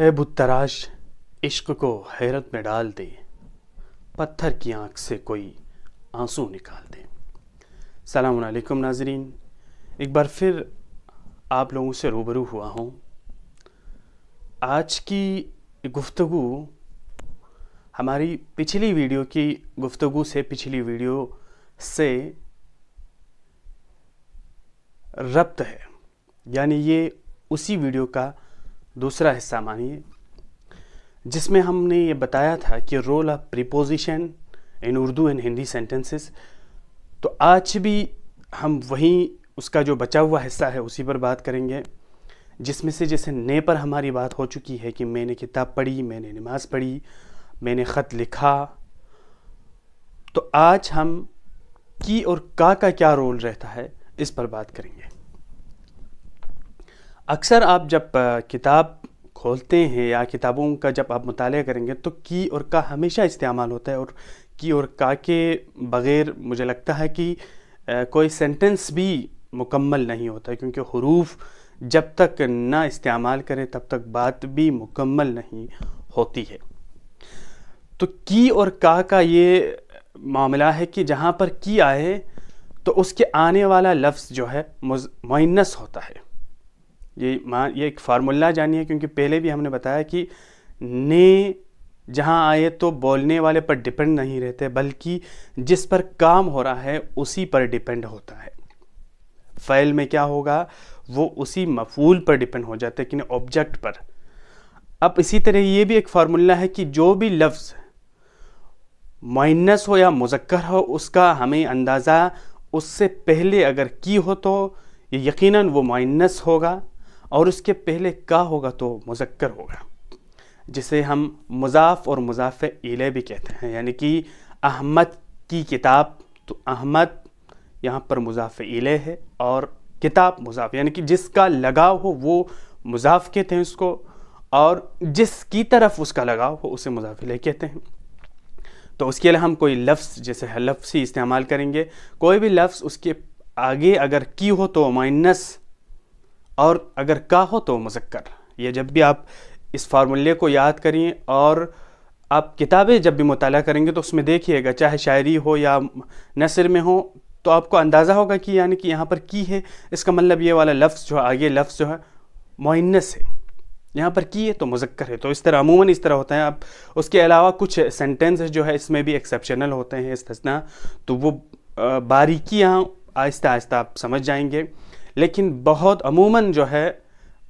ए बुतराश इश्क को हैरत में डाल दे पत्थर की आंख से कोई आंसू निकाल दे सलाम नाजरीन एक बार फिर आप लोगों से रूबरू हुआ हूँ आज की गुफ्तगु हमारी पिछली वीडियो की गुफ्तगु से पिछली वीडियो से रब्त है यानी ये उसी वीडियो का दूसरा हिस्सा मानिए जिसमें हमने ये बताया था कि role of preposition in Urdu and Hindi sentences तो आज भी हम वहीं उसका जो बचा हुआ हिस्सा है उसी पर बात करेंगे जिसमें से जैसे ने पर हमारी बात हो चुकी है कि मैंने किताब पढ़ी मैंने नमाज़ पढ़ी मैंने ख़त लिखा तो आज हम की और का का क्या रोल रहता है इस पर बात करेंगे अक्सर आप जब किताब खोलते हैं या किताबों का जब आप मुताल करेंगे तो की और का हमेशा इस्तेमाल होता है और की और का के बग़ैर मुझे लगता है कि कोई सेंटेंस भी मुकम्मल नहीं होता क्योंकि हरूफ जब तक ना इस्तेमाल करें तब तक बात भी मुकम्मल नहीं होती है तो की और का का ये मामला है कि जहाँ पर की आए तो उसके आने वाला लफ्ज़ जो है मुइनस होता है ये मान ये एक फार्मूला जानिए क्योंकि पहले भी हमने बताया कि ने जहाँ आए तो बोलने वाले पर डिपेंड नहीं रहते बल्कि जिस पर काम हो रहा है उसी पर डिपेंड होता है फ़ैल में क्या होगा वो उसी मफूल पर डिपेंड हो जाता है कि ऑब्जेक्ट पर अब इसी तरह ये भी एक फार्मूला है कि जो भी लफ्ज़ माइनस हो या मुजक्कर हो उसका हमें अंदाज़ा उससे पहले अगर की हो तो ये यकीनन वो माइनस होगा और उसके पहले का होगा तो मुजक्कर होगा जिसे हम मुजाफ और मुजाफ इले भी कहते हैं यानी कि अहमद की किताब तो अहमद यहाँ पर मुजाफ इले है और किताब मुजाफ यानी कि जिसका लगाव हो वो मुजाफ कहते हैं उसको और जिसकी तरफ उसका लगाव हो उसे मुजाफिले कहते हैं तो उसके लिए हम कोई लफ्ज़ जैसे लफ्स ही इस्तेमाल करेंगे कोई भी लफ्ज़ उसके आगे अगर की हो तो माइनस और अगर का हो तो मुजक्कर ये जब भी आप इस फार्मूले को याद करिए और आप किताबें जब भी मुताल करेंगे तो उसमें देखिएगा चाहे शायरी हो या नसर में हो तो आपको अंदाज़ा होगा कि यानी कि यहाँ पर की है इसका मतलब ये वाला लफ्ज़ जो है आगे लफ्ज़ जो है मुनस है यहाँ पर की है तो मुजक्कर है तो इस तरह अमूमन इस तरह होता है आप उसके अलावा कुछ सेंटेंस जो है इसमें भी एक्सेप्शनल होते हैं इस तो वो बारीकियाँ यहाँ आहिस्ता आहिस्ता आप समझ जाएंगे लेकिन बहुत अमूमन जो है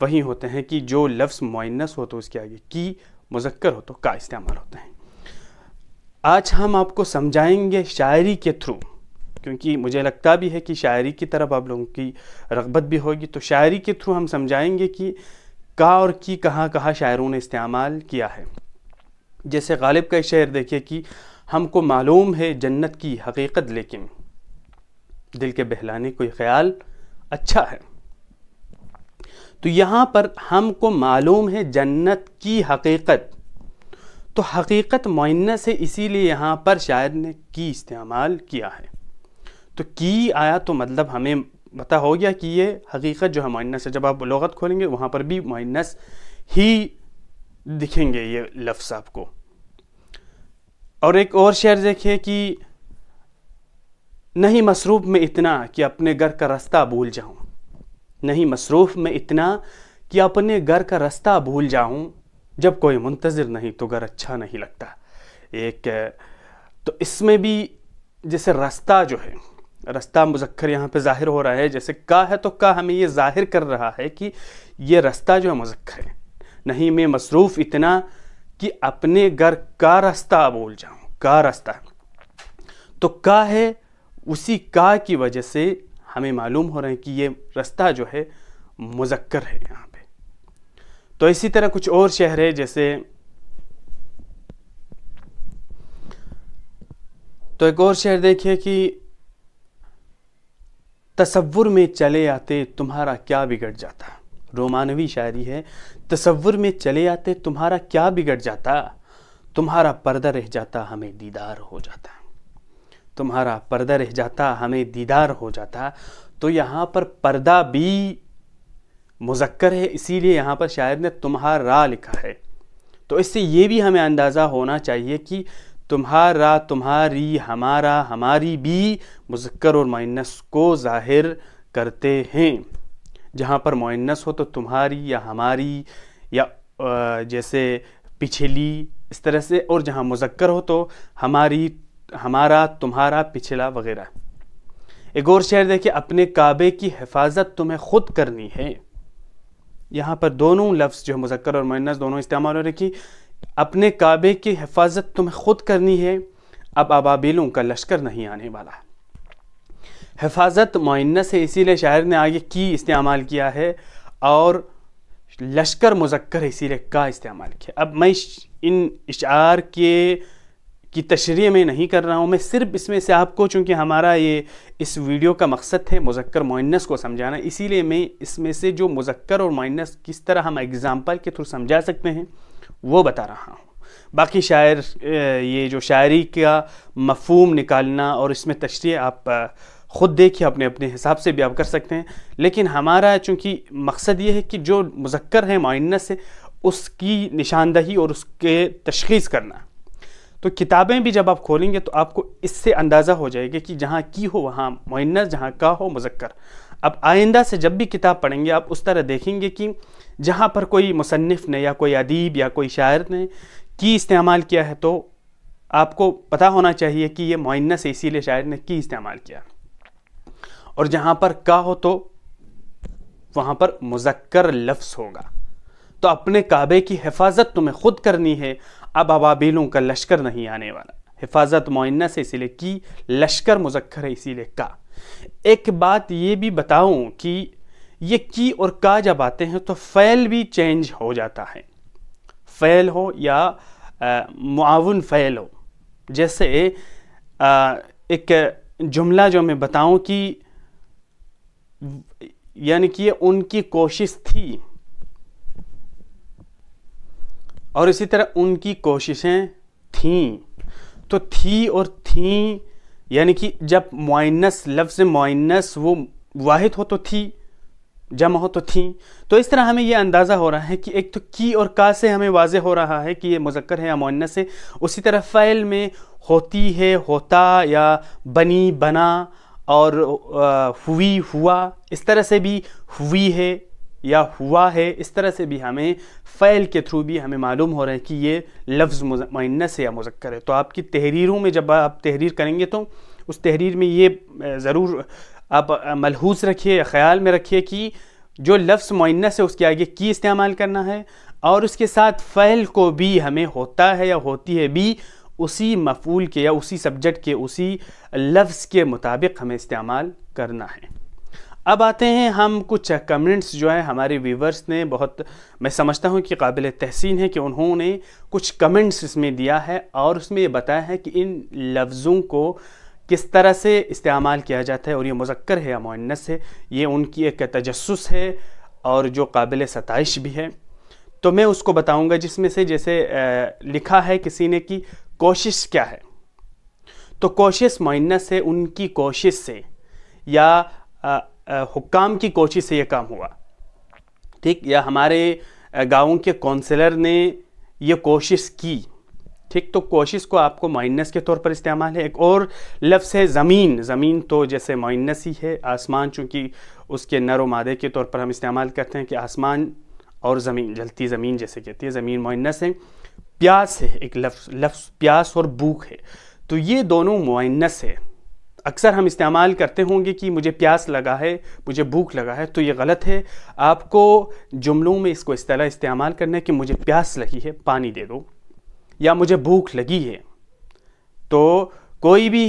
वही होते हैं कि जो लफ्स मुनस हो तो उसके आगे की मुजक्कर हो तो का इस्तेमाल होते हैं आज हम आपको समझाएंगे शायरी के थ्रू क्योंकि मुझे लगता भी है कि शायरी की तरफ आप लोगों की रगबत भी होगी तो शायरी के थ्रू हम समझाएंगे कि का और की कहाँ कहाँ शायरों ने इस्तेमाल किया है जैसे गालिब का शायर शेर देखिए कि हमको मालूम है जन्नत की हकीकत लेकिन दिल के बहलाने कोई ख्याल अच्छा है तो यहाँ पर हमको मालूम है जन्नत की हकीकत तो हकीकत मुन्ना से इसीलिए यहाँ पर शायर ने की इस्तेमाल किया है तो की आया तो मतलब हमें पता हो गया कि ये हकीकत जो है मुन्नस से जब आप लगत खोलेंगे वहाँ पर भी मुन्नस ही दिखेंगे ये लफ्स आपको और एक और शेर देखिए कि नहीं मसरूफ़ में इतना कि अपने घर का रास्ता भूल जाऊँ नहीं मसरूफ़ में इतना कि अपने घर का रास्ता भूल जाऊँ जब कोई मुंतज़र नहीं तो घर अच्छा नहीं लगता एक तो इसमें भी जैसे रास्ता जो है रास्ता मुजक्कर यहाँ पे ज़ाहिर हो रहा है जैसे का है तो का हमें ये ज़ाहिर कर रहा है कि ये रास्ता जो है मुजक्कर है नहीं मैं मसरूफ़ इतना कि अपने घर का रास्ता भूल जाऊँ का रास्ता तो का है उसी का की वजह से हमें मालूम हो रहा है कि ये रास्ता जो है मुजक्कर है यहाँ पे तो इसी तरह कुछ और शहर है जैसे तो एक और शहर देखिए कि तस्वुर में चले आते तुम्हारा क्या बिगड़ जाता रोमानवी शायरी है तस्वुर में चले आते तुम्हारा क्या बिगड़ जाता तुम्हारा पर्दा रह जाता हमें दीदार हो जाता तुम्हारा पर्दा रह जाता हमें दीदार हो जाता तो यहाँ पर पर्दा भी मुजक्कर है इसीलिए यहाँ पर शायर ने तुम्हारा लिखा है तो इससे ये भी हमें अंदाज़ा होना चाहिए कि तुम्हारा तुम्हारी हमारा हमारी भी मुजक्कर और माइनस को जाहिर करते हैं जहाँ पर मुन्नस हो तो तुम्हारी या हमारी या जैसे पिछली इस तरह से और जहाँ मुजक्कर हो तो हमारी हमारा तुम्हारा पिछला वगैरह एक और शेर देखिए अपने काबे की हिफाजत तुम्हें खुद करनी है यहाँ पर दोनों लफ्ज़ जो मुजक्र और मुन्नस दोनों इस्तेमाल हो रखी अपने काबे की हिफाजत तुम्हें खुद करनी है अब अबाबिलों का लश्कर नहीं आने वाला हिफाजत मुन्नस है इसीलिए शायर ने आगे की इस्तेमाल किया है और लश्कर मुजक्र इसीलिए का इस्तेमाल किया अब मैं इन इशार के की तशरी में नहीं कर रहा हूँ मैं सिर्फ इसमें से आपको चूँकि हमारा ये इस वीडियो का मकसद है मुजक्कर मुन्नस को समझाना इसीलिए मैं इसमें से जो मुजक्कर और मुन्नस किस तरह हम एग्ज़ाम्पल के थ्रू समझा सकते हैं वो बता रहा हूँ बाकी शायर ये जो शायरी का मफहम निकालना और इसमें तशरी आप ख़ुद देखिए अपने अपने हिसाब से भी आप कर सकते हैं लेकिन हमारा चूँकि मकसद ये है कि जो मुजक्कर है मुन्नस है उसकी निशानदही और उसके तशखीस करना तो किताबें भी जब आप खोलेंगे तो आपको इससे अंदाज़ा हो जाएगा कि जहाँ की हो वहाँ मुन्नस जहाँ का हो मुजक्कर अब आइंदा से जब भी किताब पढ़ेंगे आप उस तरह देखेंगे कि जहाँ पर कोई मुसनफ़ ने या कोई अदीब या कोई शायर ने की इस्तेमाल किया है तो आपको पता होना चाहिए कि ये मुन्नस इसीलिए शायर ने की इस्तेमाल किया और जहाँ पर का हो तो वहाँ पर मुजक्कर लफ्स होगा तो अपने काबे की हिफाजत तुम्हें खुद करनी है अब अबाबिलों का लश्कर नहीं आने वाला हिफाजत मुन्ना से इसीलिए की लश्कर मुजक्कर है इसीलिए का एक बात ये भी बताऊं कि ये की और का जब आते हैं तो फ़ैल भी चेंज हो जाता है फ़ैल हो या मुआवन फ़ैल हो जैसे आ, एक जुमला जो मैं बताऊं कि यानी कि ये उनकी कोशिश थी और इसी तरह उनकी कोशिशें थीं तो थी और थी यानी कि जब मुआनस लफ्ज़ मुआनस वो वाहिद हो तो थी जमा हो तो थी तो इस तरह हमें यह अंदाज़ा हो रहा है कि एक तो की और का से हमें वाज हो रहा है कि ये मुजक्कर है या मुन्नस है उसी तरह फ़ैल में होती है होता या बनी बना और आ, हुई हुआ इस तरह से भी हुई है या हुआ है इस तरह से भी हमें फ़ैल के थ्रू भी हमें मालूम हो रहा है कि ये लफ्ज़ मुन्नस है या मुजक्कर है तो आपकी तहरीरों में जब आप तहरीर करेंगे तो उस तहरीर में ये ज़रूर आप मलहूस रखिए ख्याल में रखिए कि जो लफ्ज़ मुन्नस है उसके आगे की इस्तेमाल करना है और उसके साथ फ़ैल को भी हमें होता है या होती है भी उसी मफूल के या उसी सब्जेक्ट के उसी लफ्ज़ के मुताबिक हमें इस्तेमाल करना है अब आते हैं हम कुछ कमेंट्स जो है हमारे व्यूवर्स ने बहुत मैं समझता हूँ कि काबिल तहसीन है कि उन्होंने कुछ कमेंट्स इसमें दिया है और उसमें ये बताया है कि इन लफ्ज़ों को किस तरह से इस्तेमाल किया जाता है और ये मुजक्र है या मुन्नस है ये उनकी एक तजस्स है और जो काबिल सतश भी है तो मैं उसको बताऊँगा जिसमें से जैसे लिखा है किसी ने कि कोशिश क्या है तो कोशिश मुन्नस है उनकी कोशिश से या आ, हुक्काम की कोशिश से यह काम हुआ ठीक या हमारे गाँव के काउंसलर ने यह कोशिश की ठीक तो कोशिश को आपको माइनस के तौर पर इस्तेमाल है एक और लफ्स है ज़मीन ज़मीन तो जैसे माइनस ही है आसमान चूँकि उसके नर व मादे के तौर पर हम इस्तेमाल करते हैं कि आसमान और ज़मीन जलती ज़मीन जैसे कहती है ज़मीन माइनस है प्यास है एक लफ्स लफ्स प्यास और भूख है तो ये दोनों माइनस है अक्सर हम इस्तेमाल करते होंगे कि मुझे प्यास लगा है मुझे भूख लगा है तो ये गलत है आपको जुमलों में इसको इस तरह इस्तेमाल करना है कि मुझे प्यास लगी है पानी दे दो या मुझे भूख लगी है तो कोई भी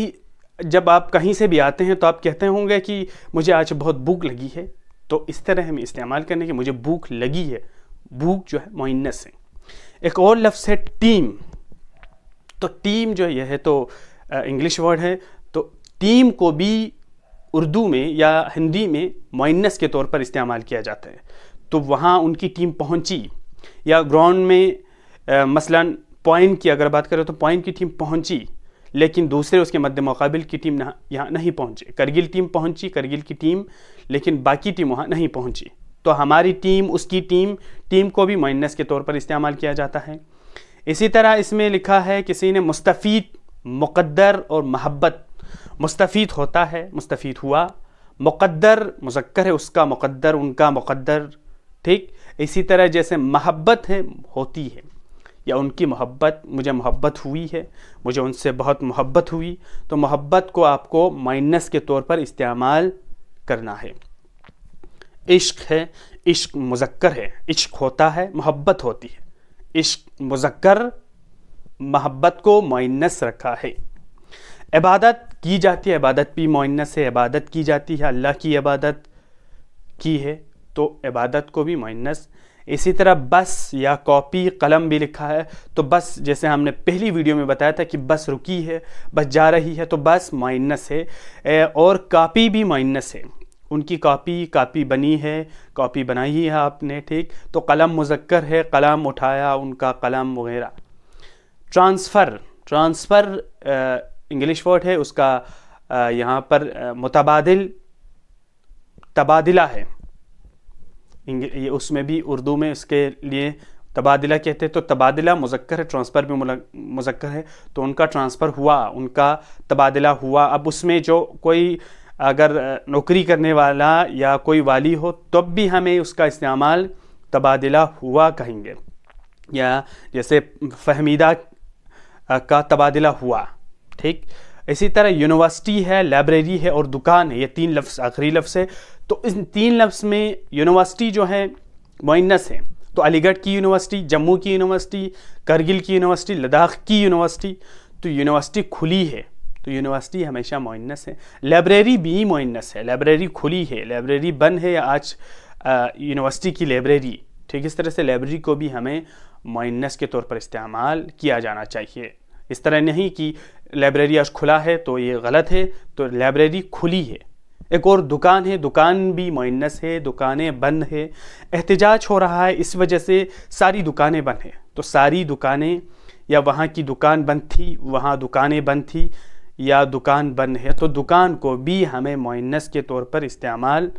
जब आप कहीं से भी आते हैं तो आप कहते होंगे कि मुझे आज बहुत भूख लगी है तो इस तरह हम इस्तेमाल करने की मुझे भूख लगी है भूख जो है मोइनस है एक और लफ्ज़ है टीम तो टीम जो यह है तो इंग्लिश वर्ड है टीम को भी उर्दू में या हिंदी में मोइनस के तौर पर इस्तेमाल किया जाता है तो वहाँ उनकी टीम पहुँची या ग्राउंड में आ, मसलन पॉइंट की अगर बात करें तो पॉइंट की टीम पहुँची लेकिन दूसरे उसके मध्य मुकाबिल की टीम यहाँ नहीं पहुँची करगिल टीम पहुँची करगिल की टीम लेकिन बाकी टीम वहाँ नहीं पहुँची तो हमारी टीम उसकी टीम टीम को भी मोइनस के तौर पर इस्तेमाल किया जाता है इसी तरह इसमें लिखा है किसी ने मुस्तफ़ी मुकद्दर और महब्बत मुस्तफ़ होता है मुस्तफ़ हुआ मुक़द्दर मुजक्र है उसका मुक़द्दर उनका मुक़द्दर ठीक इसी तरह जैसे मोहब्बत है होती है या उनकी मोहब्बत मुझे मोहब्बत हुई है मुझे उनसे बहुत मोहब्बत हुई तो मोहब्बत को आपको माइनस के तौर पर इस्तेमाल करना है इश्क है इश्क मुजक्कर है इश्क होता है मोहब्बत होती है इश्क मुजक्कर मोहब्बत को माइनस रखा है इबादत की जाती है इबादत भी मुन्नत से इबादत की जाती है अल्लाह की इबादत की है तो इबादत को भी मुन्नत इसी तरह बस या कॉपी कलम भी लिखा है तो बस जैसे हमने पहली वीडियो में बताया था कि बस रुकी है बस जा रही है तो बस माइनस है और कापी भी माइनस है उनकी कापी कापी बनी है कापी बनाई है आपने ठीक तो कलम मुजक्कर है कलम उठाया उनका कलम वगैरह ट्रांसफ़र ट्रांसफ़र इंग्लिश वर्ड है उसका यहाँ पर मुतबादिल तबादला है ये उसमें भी उर्दू में इसके लिए तबादला कहते हैं तो तबादला मुजक्कर है ट्रांसफ़र भी मुजक्कर है तो उनका ट्रांसफ़र हुआ उनका तबादला हुआ अब उसमें जो कोई अगर नौकरी करने वाला या कोई वाली हो तब तो भी हमें उसका इस्तेमाल तबादला हुआ कहेंगे या जैसे फहमीदा का तबादला हुआ ठीक इसी तरह यूनिवर्सिटी है लाइब्रेरी है और दुकान है ये तीन लफ्स आखिरी लफ्स है तो इन तीन लफ्स में यूनिवर्सिटी जो है मुन्नस है तो अलीगढ़ की यूनिवर्सिटी जम्मू की यूनिवर्सिटी करगिल की यूनिवर्सिटी लद्दाख की यूनिवर्सिटी तो यूनिवर्सिटी खुली है तो यूनिवर्सिटी हमेशा मुन्नस है लाइब्रेरी भी मुन्नस है लाइब्रेरी खुली है लाइब्रेरी बंद है आज यूनिवर्सिटी की लाइब्रेरी ठीक इस तरह से लाइब्रेरी को भी हमें मुन्नस के तौर पर इस्तेमाल किया जाना चाहिए इस तरह नहीं कि लाइब्रेरी आज खुला है तो ये गलत है तो लाइब्रेरी खुली है एक और दुकान है दुकान भी माइनस है दुकानें बंद है एहतजाज हो रहा है इस वजह से सारी दुकानें बंद हैं तो सारी दुकानें या वहाँ की दुकान बंद थी वहाँ दुकानें बंद थी या दुकान बंद है तो दुकान को भी हमें माइनस के तौर पर इस्तेमाल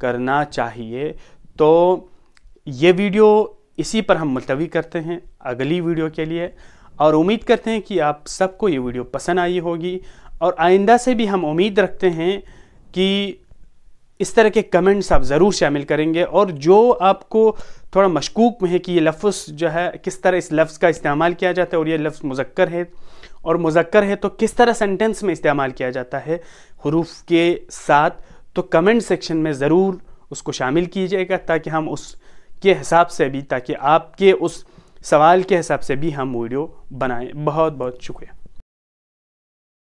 करना चाहिए तो ये वीडियो इसी पर हम मुलतवी करते हैं अगली वीडियो के लिए और उम्मीद करते हैं कि आप सबको ये वीडियो पसंद आई होगी और आइंदा से भी हम उम्मीद रखते हैं कि इस तरह के कमेंट्स आप ज़रूर शामिल करेंगे और जो आपको थोड़ा मशकूक में है कि ये लफ्ज़ जो है किस तरह इस लफ्ज़ का इस्तेमाल किया जाता है और ये लफ्ज़ मुजक्कर है और मुजक्कर है तो किस तरह सेंटेंस में इस्तेमाल किया जाता है हरूफ के साथ तो कमेंट सेक्शन में ज़रूर उसको शामिल कीजिएगा ताकि हम उसके हिसाब से भी ताकि आपके उस सवाल के हिसाब से भी हम वीडियो बनाएं बहुत बहुत शुक्रिया